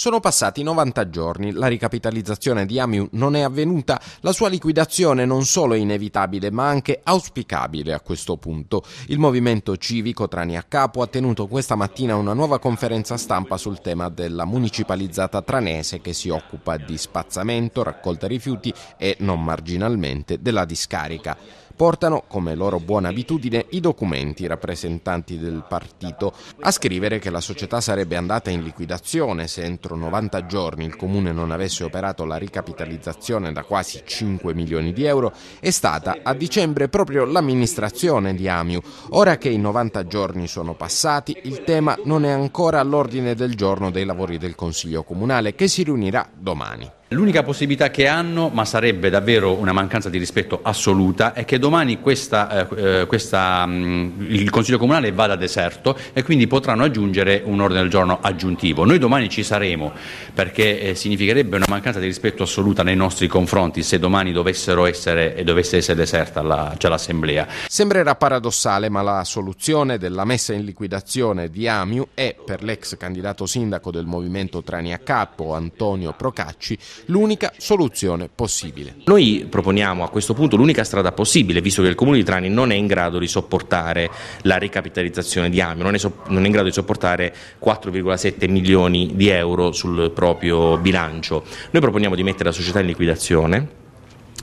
Sono passati 90 giorni, la ricapitalizzazione di Amiu non è avvenuta, la sua liquidazione non solo è inevitabile ma anche auspicabile a questo punto. Il movimento civico Trani a capo ha tenuto questa mattina una nuova conferenza stampa sul tema della municipalizzata tranese che si occupa di spazzamento, raccolta rifiuti e non marginalmente della discarica portano, come loro buona abitudine, i documenti rappresentanti del partito a scrivere che la società sarebbe andata in liquidazione se entro 90 giorni il comune non avesse operato la ricapitalizzazione da quasi 5 milioni di euro, è stata a dicembre proprio l'amministrazione di Amiu. Ora che i 90 giorni sono passati, il tema non è ancora all'ordine del giorno dei lavori del Consiglio Comunale che si riunirà domani. L'unica possibilità che hanno, ma sarebbe davvero una mancanza di rispetto assoluta, è che domani questa, eh, eh questa, mm, il Consiglio Comunale vada deserto e quindi potranno aggiungere un ordine del giorno aggiuntivo. Noi domani ci saremo perché eh, significherebbe una mancanza di rispetto assoluta nei nostri confronti se domani essere, eh, dovesse essere deserta la, cioè l'Assemblea. Sembrerà paradossale, ma la soluzione della messa in liquidazione di Amiu è, per l'ex candidato sindaco del movimento Trani a Capo, Antonio Procacci, l'unica soluzione possibile. Noi proponiamo a questo punto l'unica strada possibile, visto che il Comune di Trani non è in grado di sopportare la ricapitalizzazione di AMIO, non è, so- non è in grado di sopportare 4,7 milioni di euro sul proprio bilancio. Noi proponiamo di mettere la società in liquidazione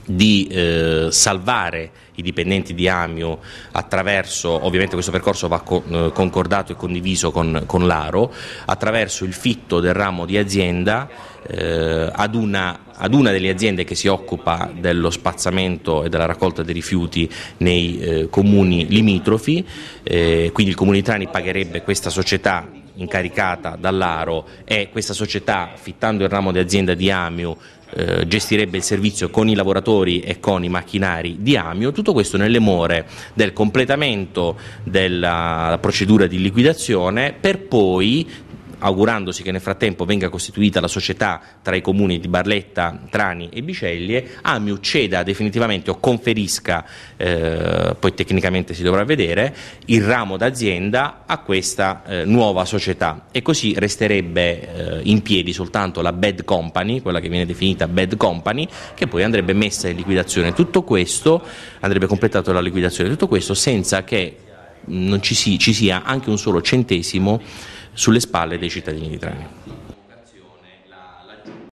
di eh, salvare i dipendenti di Amio attraverso, ovviamente questo percorso va co- eh, concordato e condiviso con, con, l'Aro, attraverso il fitto del ramo di azienda eh, ad, una, ad, una, delle aziende che si occupa dello spazzamento e della raccolta dei rifiuti nei eh, comuni limitrofi, eh, quindi il comune di Trani pagherebbe questa società incaricata dall'Aro e questa società, fittando il ramo di azienda di Amiu, eh, gestirebbe il servizio con i lavoratori e con i macchinari di Amio, tutto questo nelle more del completamento della procedura di liquidazione per poi augurandosi che nel frattempo venga costituita la società tra i comuni di Barletta, Trani e Biceglie, AMIU ceda definitivamente o conferisca, eh, poi tecnicamente si dovrà vedere, il ramo d'azienda a questa eh, nuova società e così resterebbe eh, in piedi soltanto la bad company, quella che viene definita bad company, che poi andrebbe messa in liquidazione. Tutto questo andrebbe completato la liquidazione, tutto questo senza che mm, non ci, si, ci sia anche un solo centesimo sulle spalle dei cittadini di Trani.